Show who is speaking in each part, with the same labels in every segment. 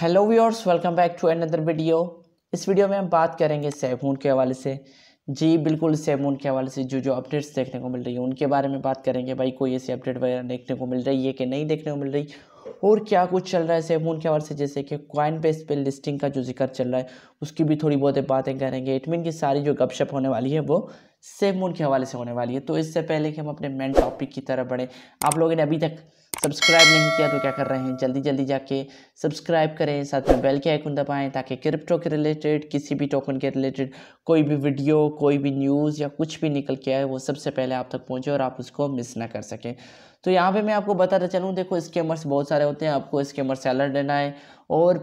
Speaker 1: hello viewers welcome back to another video इस video में हम बात करेंगे सैमून के हवाले से जी बिल्कुल सैमून के हवाले से जो जो अपडेट्स देखने को मिल रही है उनके बारे में बात करेंगे भाई कोई ऐसी अपडेट वगैरह देखने को मिल रही है कि नहीं देखने को मिल रही और क्या कुछ चल रहा है सेफ मून के हवाले से जैसे कि क्वाइन बेस पे लिस्टिंग का जो जिक्र चल रहा है उसकी भी थोड़ी बहुत बातें करेंगे इट मीन की सारी जो गपशप होने वाली है वो सेफ मून के हवाले से होने वाली है तो इससे पहले कि हम अपने मेन टॉपिक की तरफ बढ़ें आप लोगों ने अभी तक सब्सक्राइब नहीं किया तो क्या कर रहे हैं जल्दी जल्दी जाके सब्सक्राइब करें साथ में बेल के आइकन दबाएं ताकि क्रिप्टो के रिलेटेड किसी भी टोकन के रिलेटेड कोई भी वीडियो कोई भी न्यूज़ या कुछ भी निकल के आए वो सबसे पहले आप तक पहुंचे और आप उसको मिस ना कर सकें तो यहाँ पे मैं आपको बताता चलूँ देखो स्केमर्स बहुत सारे होते हैं आपको स्केमर सैलर लेना है और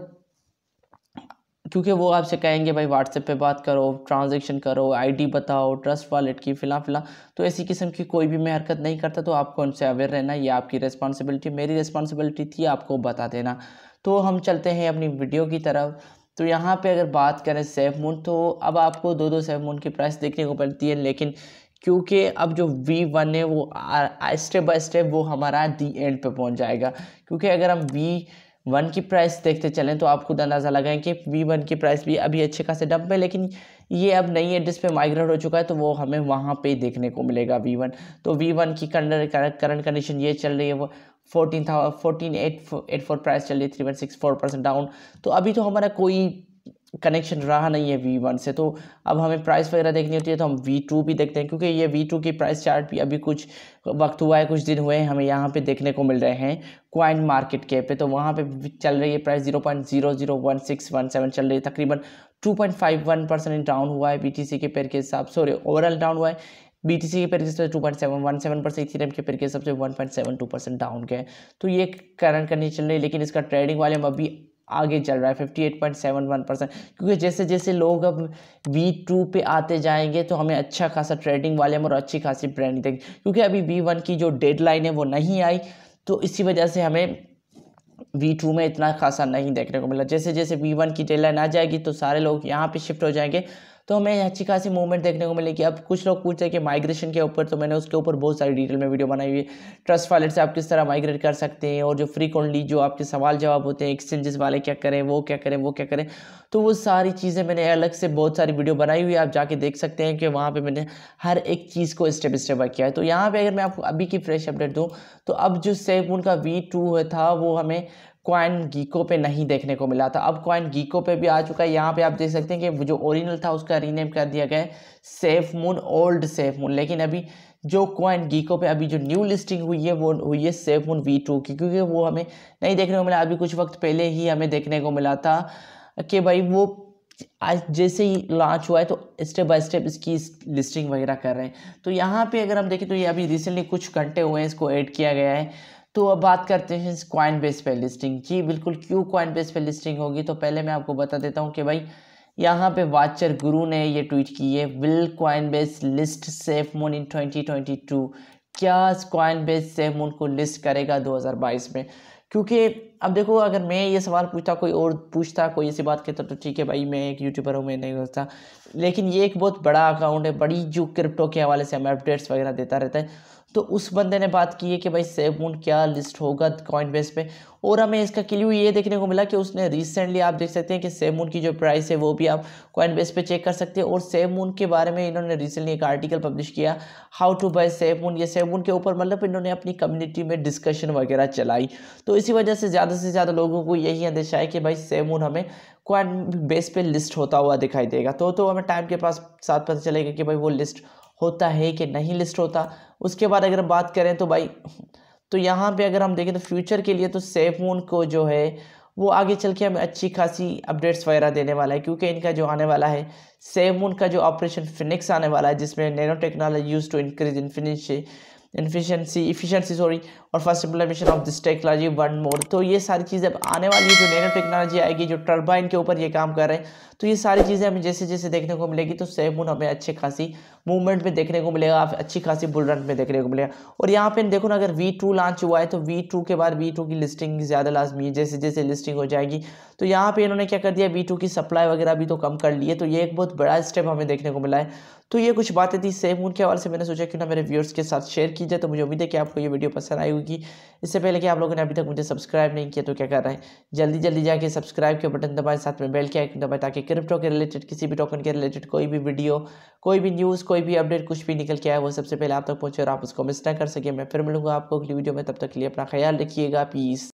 Speaker 1: क्योंकि वो आपसे कहेंगे भाई व्हाट्सएप पे बात करो ट्रांजेक्शन करो आईडी बताओ ट्रस्ट वॉलेट की फ़िलहाल फ़िलहाल तो ऐसी किस्म की कोई भी मैं हरकत नहीं करता तो आपको उनसे अवेयर रहना ये आपकी रिस्पॉन्सिबिलिटी मेरी रेस्पॉन्सिबिलिटी थी आपको बता देना तो हम चलते हैं अपनी वीडियो की तरफ तो यहाँ पे अगर बात करें सेफ मून तो अब आपको दो दो सेफ मून की प्राइस देखने को मिलती है लेकिन क्योंकि अब जो V1 है वो स्टेप बाय स्टेप वो हमारा दी एंड पे पहुंच जाएगा क्योंकि अगर हम V1 की प्राइस देखते चलें तो आप खुद अंदाज़ा लगाएं कि V1 की प्राइस भी अभी अच्छे खासे डब है लेकिन ये अब नई एड्रेस पे माइग्रेट हो चुका है तो वो हमें वहाँ पे देखने को मिलेगा V1 तो V1 की करंट कंडीशन ये चल रही है वो फोर्टीन था fourteen eight eight four price चल रही है three point six four percent down तो अभी तो हमारा कोई कनेक्शन रहा नहीं है वी वन से तो अब हमें प्राइस वगैरह देखनी होती है तो हम वी टू भी देखते हैं क्योंकि ये वी टू की प्राइस चार्ट भी अभी कुछ वक्त हुआ है कुछ दिन हुए हैं हमें यहाँ पे देखने को मिल रहे हैं क्वाइन मार्केट के पे तो वहाँ पे चल रही है price zero point zero zero one six one seven चल रही है तकरीबन two point five one percent down हुआ है बी टी सी के पेयर के हिसाब सॉरी ओवरऑल डाउन हुआ है बी टी सी के पेयर के हिसाब two point seven one seven percent Ethereum के पेयर के हिसाब से one point seven two percent down गए तो ये करंट करनी चल रही है लेकिन इसका ट्रेडिंग हम अभी आगे चल रहा है 58.71 परसेंट क्योंकि जैसे जैसे लोग अब वी टू पे आते जाएंगे तो हमें अच्छा खासा ट्रेडिंग वाले में और अच्छी खासी ब्रांडिंग देंगे क्योंकि अभी वी वन की जो डेडलाइन है वो नहीं आई तो इसी वजह से हमें वी टू में इतना खासा नहीं देखने को मिला जैसे जैसे वी वन की डेडलाइन आ जाएगी तो सारे लोग यहाँ पे शिफ्ट हो जाएंगे तो हमें अच्छी खासी मूवमेंट देखने को मिलेगी अब कुछ लोग पूछते हैं कि माइग्रेशन के ऊपर तो मैंने उसके ऊपर बहुत सारी डिटेल में वीडियो बनाई हुई है ट्रस्ट वॉलेट से आप किस तरह माइग्रेट कर सकते हैं और जो फ्रीक्वेंटली जो आपके सवाल जवाब होते हैं एक्सचेंजेस वाले क्या करें वो क्या करें वो क्या करें तो वो सारी चीज़ें मैंने अलग से बहुत सारी वीडियो बनाई हुई है आप जाके देख सकते हैं कि वहाँ पर मैंने हर एक चीज़ को स्टेप स्टेप वर्क किया है तो यहाँ पर अगर मैं आपको अभी की फ्रेश अपडेट दूँ तो अब जो सेवन का वी टू था वो हमें क्वाइन गीको पे नहीं देखने को मिला था अब क्वाइन गीको पे भी आ चुका है यहाँ पे आप देख सकते हैं कि जो ओरिजिनल था उसका रीनेम कर दिया गया है safe moon old safe moon लेकिन अभी जो क्वाइन गीको पे अभी जो न्यू लिस्टिंग हुई है वो हुई है सेफ मून वी टू की क्योंकि वो हमें नहीं देखने को मिला अभी कुछ वक्त पहले ही हमें देखने को मिला था कि भाई वो आज जैसे ही लॉन्च हुआ है तो स्टेप बाय स्टेप इसकी लिस्टिंग वगैरह कर रहे हैं तो यहाँ पे अगर हम देखें तो ये अभी रिसेंटली कुछ घंटे हुए हैं इसको ऐड किया गया है तो अब बात करते हैं क्वाइन बेस पे लिस्टिंग की बिल्कुल क्यों क्वाइन बेस पे लिस्टिंग होगी तो पहले मैं आपको बता देता हूँ कि भाई यहाँ पे वाचर गुरु ने ये ट्वीट की है will Coinbase list safe moon in 2022 क्या क्वाइन बेस सेफ मून को लिस्ट करेगा 2022 में क्योंकि अब देखो अगर मैं ये सवाल पूछता कोई और पूछता कोई ऐसी बात कहता तो ठीक है भाई मैं एक यूट्यूबर हूँ मैं नहीं होता लेकिन ये एक बहुत बड़ा अकाउंट है बड़ी जो क्रिप्टो के हवाले से हमें अपडेट्स वगैरह देता रहता है तो उस बंदे ने बात की है कि भाई मून क्या लिस्ट होगा कॉइन बेस पे और हमें इसका क्ल्यू ये देखने को मिला कि उसने रिसेंटली आप देख सकते हैं कि मून की जो प्राइस है वो भी आप कॉइन बेस पे चेक कर सकते हैं और मून के बारे में इन्होंने रिसेंटली एक आर्टिकल पब्लिश किया हाउ टू बाय मून ये मून के ऊपर मतलब इन्होंने अपनी कम्युनिटी में डिस्कशन वगैरह चलाई तो इसी वजह से ज़्यादा से ज़्यादा लोगों को यही अंदेशा है कि भाई मून हमें कॉइन बेस पे लिस्ट होता हुआ दिखाई देगा तो तो हमें टाइम के पास साथ पता चलेगा कि भाई वो लिस्ट होता है कि नहीं लिस्ट होता उसके बाद अगर बात करें तो भाई तो यहाँ पे अगर हम देखें तो फ्यूचर के लिए तो सेफून को जो है वो आगे चल के हमें अच्छी खासी अपडेट्स वगैरह देने वाला है क्योंकि इनका जो आने वाला है मून का जो ऑपरेशन फिनिक्स आने वाला है जिसमें nano technology use to increase efficiency efficiency efficiency sorry और first implementation of this technology one more तो ये सारी चीज़ें अब आने वाली है जो नैनो टेक्नोलॉजी आएगी जो टर्बाइन के ऊपर ये काम कर रहे हैं तो ये सारी चीज़ें हमें जैसे जैसे देखने को मिलेगी तो सेमून हमें अच्छी खासी मूवमेंट में देखने को मिलेगा आप अच्छी खासी बुल रन में देखने को मिलेगा और यहाँ पे देखो ना अगर वी टू लॉन्च हुआ है तो वी टू के बाद वी टू की लिस्टिंग ज़्यादा लाजमी है जैसे जैसे लिस्टिंग हो जाएगी तो यहाँ पे इन्होंने क्या कर दिया वी टू की सप्लाई वगैरह भी तो कम कर ली है तो ये एक बहुत बड़ा स्टेप हमें देखने को मिला है तो ये कुछ बातें थी सेम उनके के हवाले से मैंने सोचा कि ना मेरे व्यूअर्स के साथ शेयर की जाए तो मुझे उम्मीद है कि आपको ये वीडियो पसंद आई होगी इससे पहले कि आप लोगों ने अभी तक मुझे सब्सक्राइब नहीं किया तो क्या कर रहे हैं जल्दी जल्दी जाके सब्सक्राइब के बटन दबाएं साथ में बेल के आइकन दबाएं ताकि क्रिप्टो के रिलेटेड किसी भी टोकन के रिलेटेड कोई भी वीडियो कोई भी न्यूज़ को कोई भी अपडेट कुछ भी निकल के आया वो सबसे पहले आप तक पहुँचे और आप उसको मिस ना कर सके मैं फिर मिलूंगा आपको अगली वीडियो में तब तक के लिए अपना ख्याल रखिएगा प्लीज